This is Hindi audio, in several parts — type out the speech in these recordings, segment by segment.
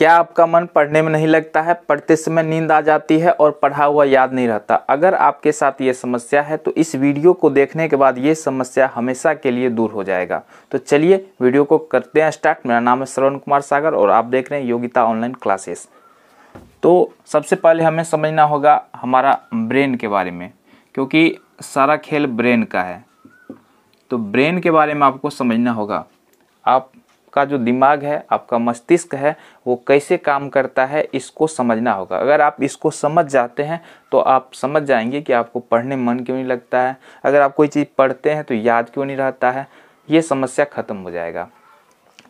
क्या आपका मन पढ़ने में नहीं लगता है पढ़ते समय नींद आ जाती है और पढ़ा हुआ याद नहीं रहता अगर आपके साथ ये समस्या है तो इस वीडियो को देखने के बाद ये समस्या हमेशा के लिए दूर हो जाएगा तो चलिए वीडियो को करते हैं स्टार्ट मेरा नाम है श्रवण कुमार सागर और आप देख रहे हैं योगिता ऑनलाइन क्लासेस तो सबसे पहले हमें समझना होगा हमारा ब्रेन के बारे में क्योंकि सारा खेल ब्रेन का है तो ब्रेन के बारे में आपको समझना होगा आप आपका जो दिमाग है आपका मस्तिष्क है वो कैसे काम करता है इसको समझना होगा अगर आप इसको समझ जाते हैं तो आप समझ जाएंगे कि आपको पढ़ने मन क्यों नहीं लगता है अगर आप कोई चीज़ पढ़ते हैं तो याद क्यों नहीं रहता है ये समस्या ख़त्म हो जाएगा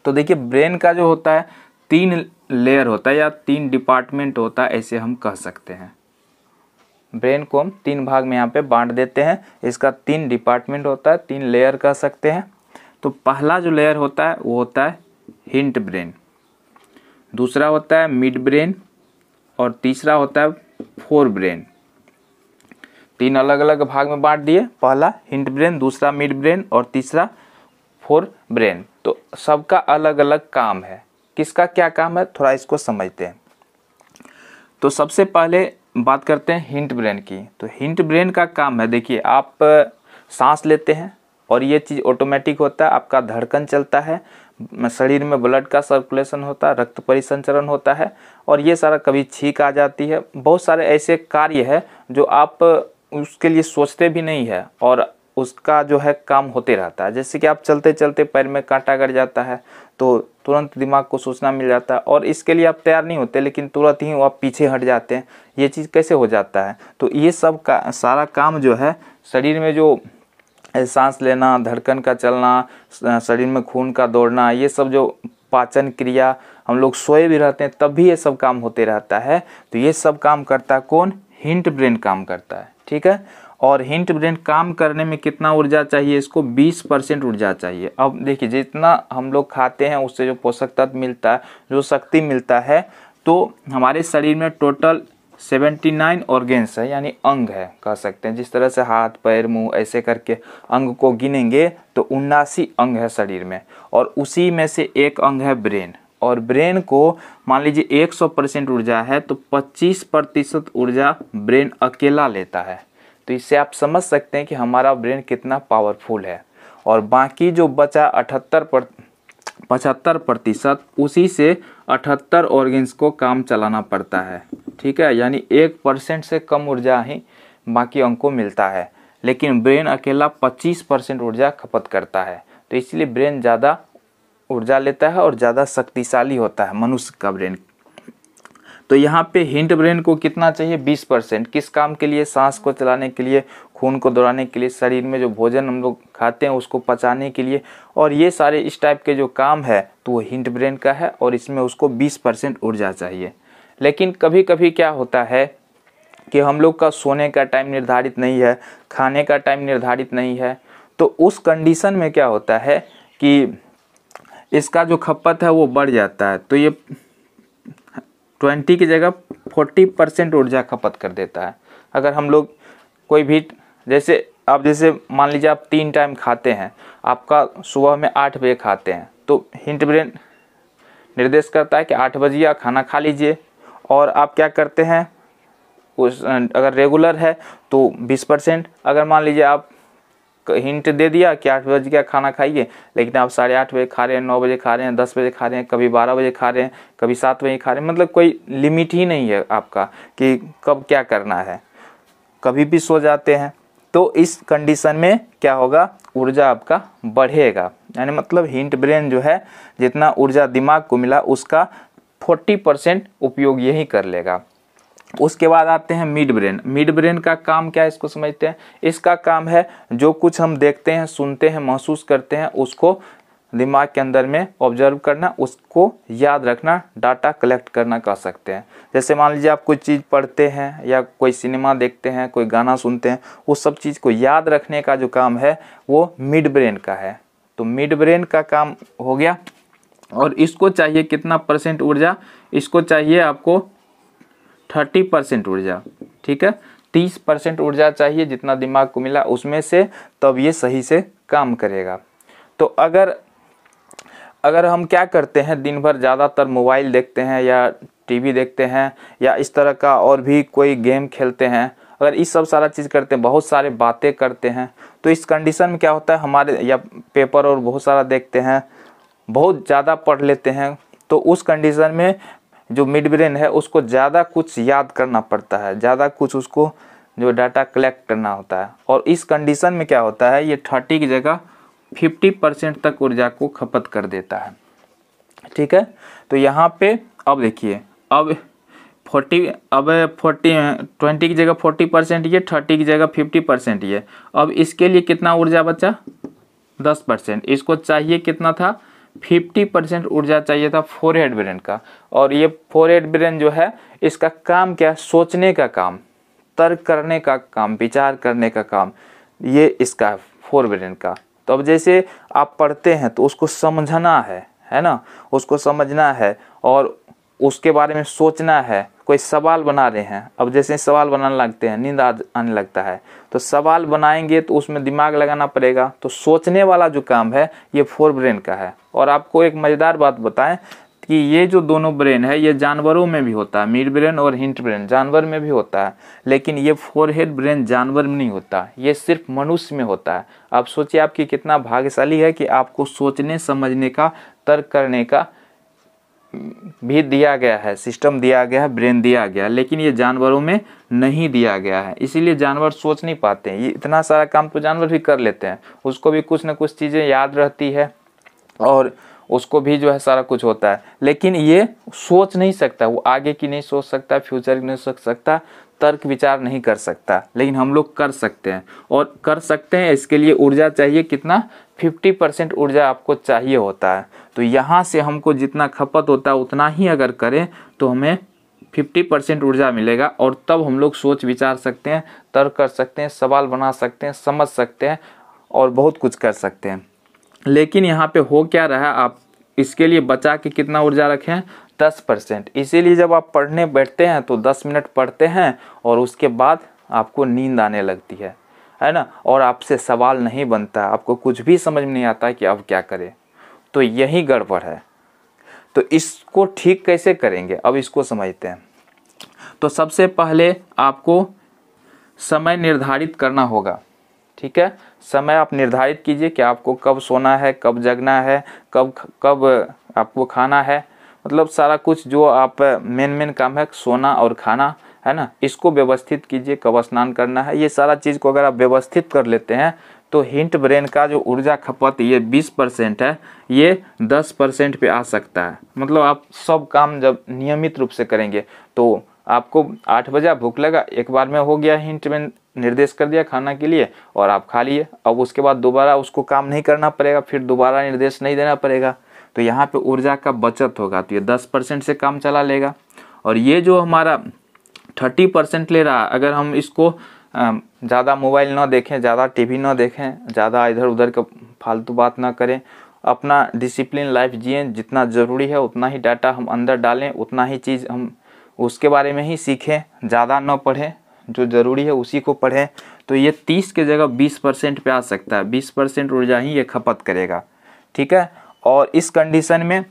तो देखिए ब्रेन का जो होता है तीन लेयर होता है या तीन डिपार्टमेंट होता है ऐसे हम कह सकते हैं ब्रेन को हम तीन भाग में यहाँ पे बांट देते हैं इसका तीन डिपार्टमेंट होता है तीन लेयर कह सकते हैं तो पहला जो लेयर होता है वो होता है हिंट ब्रेन दूसरा होता है मिड ब्रेन और तीसरा होता है फोर ब्रेन तीन अलग अलग भाग में बांट दिए पहला हिंट ब्रेन दूसरा मिड ब्रेन और तीसरा फोर ब्रेन तो सबका अलग अलग काम है किसका क्या काम है थोड़ा इसको समझते हैं तो सबसे पहले बात करते हैं हिंट ब्रेन की तो हिंट ब्रेन का काम है देखिए आप सांस लेते हैं और ये चीज़ ऑटोमेटिक होता है आपका धड़कन चलता है शरीर में ब्लड का सर्कुलेशन होता है रक्त परिसंचरण होता है और ये सारा कभी छींक आ जाती है बहुत सारे ऐसे कार्य है जो आप उसके लिए सोचते भी नहीं है और उसका जो है काम होते रहता है जैसे कि आप चलते चलते पैर में कांटा गड़ जाता है तो तुरंत दिमाग को सोचना मिल जाता है और इसके लिए आप तैयार नहीं होते लेकिन तुरंत ही आप पीछे हट जाते हैं ये चीज़ कैसे हो जाता है तो ये सब का सारा काम जो है शरीर में जो सांस लेना धड़कन का चलना शरीर में खून का दौड़ना ये सब जो पाचन क्रिया हम लोग सोए भी रहते हैं तब भी ये सब काम होते रहता है तो ये सब काम करता कौन हिंट ब्रेन काम करता है ठीक है और हिंट ब्रेन काम करने में कितना ऊर्जा चाहिए इसको 20 परसेंट ऊर्जा चाहिए अब देखिए जितना हम लोग खाते हैं उससे जो पोषक तत्व मिलता है जो शक्ति मिलता है तो हमारे शरीर में टोटल सेवेंटी नाइन ऑर्गेन्स है यानी अंग है कह सकते हैं जिस तरह से हाथ पैर मुंह ऐसे करके अंग को गिनेंगे तो उन्नासी अंग है शरीर में और उसी में से एक अंग है ब्रेन और ब्रेन को मान लीजिए 100 परसेंट ऊर्जा है तो 25 प्रतिशत ऊर्जा ब्रेन अकेला लेता है तो इससे आप समझ सकते हैं कि हमारा ब्रेन कितना पावरफुल है और बाकी जो बचा अठहत्तर पर पचहत्तर प्रतिशत उसी से अठहत्तर ऑर्गेन्स को काम चलाना पड़ता है ठीक है यानी एक परसेंट से कम ऊर्जा ही बाकी अंग को मिलता है लेकिन ब्रेन अकेला पच्चीस परसेंट ऊर्जा खपत करता है तो इसलिए ब्रेन ज़्यादा ऊर्जा लेता है और ज़्यादा शक्तिशाली होता है मनुष्य का ब्रेन तो यहाँ पे हिंट ब्रेन को कितना चाहिए 20 परसेंट किस काम के लिए सांस को चलाने के लिए खून को दौड़ाने के लिए शरीर में जो भोजन हम लोग खाते हैं उसको पचाने के लिए और ये सारे इस टाइप के जो काम है तो वो हिंट ब्रेन का है और इसमें उसको 20 परसेंट ऊर्जा चाहिए लेकिन कभी कभी क्या होता है कि हम लोग का सोने का टाइम निर्धारित नहीं है खाने का टाइम निर्धारित नहीं है तो उस कंडीशन में क्या होता है कि इसका जो खपत है वो बढ़ जाता है तो ये ट्वेंटी की जगह फोर्टी परसेंट ऊर्जा खपत कर देता है अगर हम लोग कोई भी जैसे आप जैसे मान लीजिए आप तीन टाइम खाते हैं आपका सुबह में आठ बजे खाते हैं तो हिंट ब्रेन निर्देश करता है कि आठ बजे आप खाना खा लीजिए और आप क्या करते हैं उस अगर रेगुलर है तो 20 परसेंट अगर मान लीजिए आप हिंट दे दिया कि आठ बजे का खाना खाइए लेकिन आप साढ़े आठ बजे खा रहे हैं नौ बजे खा रहे हैं दस बजे खा रहे हैं कभी बारह बजे खा रहे हैं कभी सात बजे खा रहे हैं मतलब कोई लिमिट ही नहीं है आपका कि कब क्या करना है कभी भी सो जाते हैं तो इस कंडीशन में क्या होगा ऊर्जा आपका बढ़ेगा यानी मतलब हिंट ब्रेन जो है जितना ऊर्जा दिमाग को मिला उसका फोर्टी परसेंट उपयोग यही कर लेगा उसके बाद आते हैं मिड ब्रेन मिड ब्रेन का काम क्या है इसको समझते हैं इसका काम है जो कुछ हम देखते हैं सुनते हैं महसूस करते हैं उसको दिमाग के अंदर में ऑब्जर्व करना उसको याद रखना डाटा कलेक्ट करना कह सकते हैं जैसे मान लीजिए आप कोई चीज़ पढ़ते हैं या कोई सिनेमा देखते हैं कोई गाना सुनते हैं उस सब चीज़ को याद रखने का जो काम है वो मिड ब्रेन का है तो मिड ब्रेन का काम हो गया और इसको चाहिए कितना परसेंट ऊर्जा इसको चाहिए आपको थर्टी परसेंट ऊर्जा ठीक है तीस परसेंट ऊर्जा चाहिए जितना दिमाग को मिला उसमें से तब ये सही से काम करेगा तो अगर अगर हम क्या करते हैं दिन भर ज़्यादातर मोबाइल देखते हैं या टीवी देखते हैं या इस तरह का और भी कोई गेम खेलते हैं अगर इस सब सारा चीज़ करते हैं बहुत सारे बातें करते हैं तो इस कंडीशन में क्या होता है हमारे या पेपर और बहुत सारा देखते हैं बहुत ज़्यादा पढ़ लेते हैं तो उस कंडीशन में जो मिड ब्रेन है उसको ज़्यादा कुछ याद करना पड़ता है ज़्यादा कुछ उसको जो डाटा कलेक्ट करना होता है और इस कंडीशन में क्या होता है ये थर्टी की जगह फिफ्टी परसेंट तक ऊर्जा को खपत कर देता है ठीक है तो यहाँ पे अब देखिए अब फोर्टी अब फोर्टी ट्वेंटी की जगह फोर्टी परसेंट ये थर्टी की जगह फिफ्टी परसेंट ये अब इसके लिए कितना ऊर्जा बचा दस परसेंट इसको चाहिए कितना था 50 परसेंट ऊर्जा चाहिए था फोर हेड ब्रेन का और ये फोर हेड ब्रेन जो है इसका काम क्या सोचने का काम तर्क करने का काम विचार करने का काम ये इसका फोर ब्रेन का तो अब जैसे आप पढ़ते हैं तो उसको समझना है है ना उसको समझना है और उसके बारे में सोचना है कोई सवाल बना रहे हैं अब जैसे सवाल बनाने लगते हैं नींद आने लगता है तो सवाल बनाएंगे तो उसमें दिमाग लगाना पड़ेगा तो सोचने वाला जो काम है ये फोर ब्रेन का है और आपको एक मज़ेदार बात बताएं कि ये जो दोनों ब्रेन है ये जानवरों में भी होता है मिड ब्रेन और हिंट ब्रेन जानवर में भी होता है लेकिन ये फोर हेड ब्रेन जानवर में नहीं होता ये सिर्फ मनुष्य में होता है आप सोचिए आपकी कितना भाग्यशाली है कि आपको सोचने समझने का तर्क करने का भी दिया गया है सिस्टम दिया गया है ब्रेन दिया गया है लेकिन ये जानवरों में नहीं दिया गया है इसीलिए जानवर सोच नहीं पाते हैं ये इतना सारा काम तो जानवर भी कर लेते हैं उसको भी कुछ ना कुछ चीज़ें याद रहती है और उसको भी जो है सारा कुछ होता है लेकिन ये सोच नहीं सकता वो आगे की नहीं सोच सकता फ्यूचर की नहीं सोच सकता तर्क विचार नहीं कर सकता लेकिन हम लोग कर सकते हैं और कर सकते हैं इसके लिए ऊर्जा चाहिए कितना 50 परसेंट ऊर्जा आपको चाहिए होता है तो यहाँ से हमको जितना खपत होता है उतना ही अगर करें तो हमें 50 परसेंट ऊर्जा मिलेगा और तब हम लोग सोच विचार सकते हैं तर्क कर सकते हैं सवाल बना सकते हैं समझ सकते हैं और बहुत कुछ कर सकते हैं लेकिन यहाँ पर हो क्या रहा आप इसके लिए बचा के कितना ऊर्जा रखें दस परसेंट इसीलिए जब आप पढ़ने बैठते हैं तो दस मिनट पढ़ते हैं और उसके बाद आपको नींद आने लगती है है ना और आपसे सवाल नहीं बनता आपको कुछ भी समझ में नहीं आता कि अब क्या करें तो यही गड़बड़ है तो इसको ठीक कैसे करेंगे अब इसको समझते हैं तो सबसे पहले आपको समय निर्धारित करना होगा ठीक है समय आप निर्धारित कीजिए कि आपको कब सोना है कब जगना है कब कब आपको खाना है मतलब सारा कुछ जो आप मेन मेन काम है सोना और खाना है ना इसको व्यवस्थित कीजिए कब स्नान करना है ये सारा चीज़ को अगर आप व्यवस्थित कर लेते हैं तो हिंट ब्रेन का जो ऊर्जा खपत ये 20 परसेंट है ये 10 परसेंट पर आ सकता है मतलब आप सब काम जब नियमित रूप से करेंगे तो आपको आठ बजे भूख लगा एक बार में हो गया हिंट में निर्देश कर दिया खाना के लिए और आप खा लिए अब उसके बाद दोबारा उसको काम नहीं करना पड़ेगा फिर दोबारा निर्देश नहीं देना पड़ेगा तो यहाँ पे ऊर्जा का बचत होगा तो ये दस परसेंट से कम चला लेगा और ये जो हमारा थर्टी परसेंट ले रहा अगर हम इसको ज़्यादा मोबाइल ना देखें ज़्यादा टीवी ना देखें ज़्यादा इधर उधर का फालतू बात ना करें अपना डिसिप्लिन लाइफ जिए जितना ज़रूरी है उतना ही डाटा हम अंदर डालें उतना ही चीज़ हम उसके बारे में ही सीखें ज़्यादा ना पढ़ें जो ज़रूरी है उसी को पढ़ें तो ये तीस के जगह बीस परसेंट पर आ सकता है बीस परसेंट ऊर्जा ही ये खपत करेगा ठीक है और इस कंडीशन में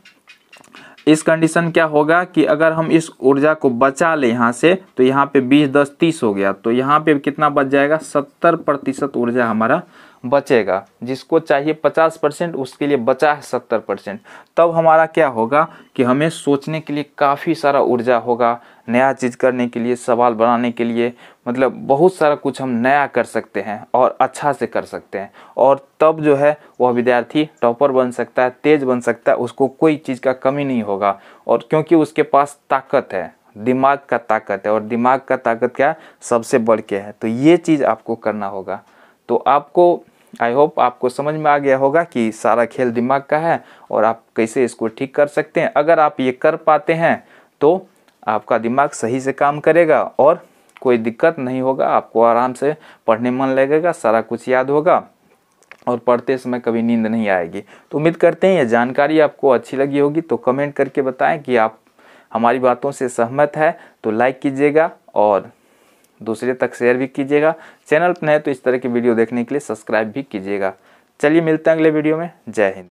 इस कंडीशन क्या होगा कि अगर हम इस ऊर्जा को बचा ले यहाँ से तो यहाँ पे बीस दस तीस हो गया तो यहाँ पे कितना बच जाएगा सत्तर प्रतिशत ऊर्जा हमारा बचेगा जिसको चाहिए पचास परसेंट उसके लिए बचा है सत्तर परसेंट तब हमारा क्या होगा कि हमें सोचने के लिए काफ़ी सारा ऊर्जा होगा नया चीज़ करने के लिए सवाल बनाने के लिए मतलब बहुत सारा कुछ हम नया कर सकते हैं और अच्छा से कर सकते हैं और तब जो है वह विद्यार्थी टॉपर बन सकता है तेज बन सकता है उसको कोई चीज़ का कमी नहीं होगा और क्योंकि उसके पास ताकत है दिमाग का ताकत है और दिमाग का ताकत क्या सबसे बढ़ के है तो ये चीज़ आपको करना होगा तो आपको आई होप आपको समझ में आ गया होगा कि सारा खेल दिमाग का है और आप कैसे इसको ठीक कर सकते हैं अगर आप ये कर पाते हैं तो आपका दिमाग सही से काम करेगा और कोई दिक्कत नहीं होगा आपको आराम से पढ़ने मन लगेगा सारा कुछ याद होगा और पढ़ते समय कभी नींद नहीं आएगी तो उम्मीद करते हैं ये जानकारी आपको अच्छी लगी होगी तो कमेंट करके बताएं कि आप हमारी बातों से सहमत है तो लाइक कीजिएगा और दूसरे तक शेयर भी कीजिएगा चैनल पर नए तो इस तरह की वीडियो देखने के लिए सब्सक्राइब भी कीजिएगा चलिए मिलते हैं अगले वीडियो में जय हिंद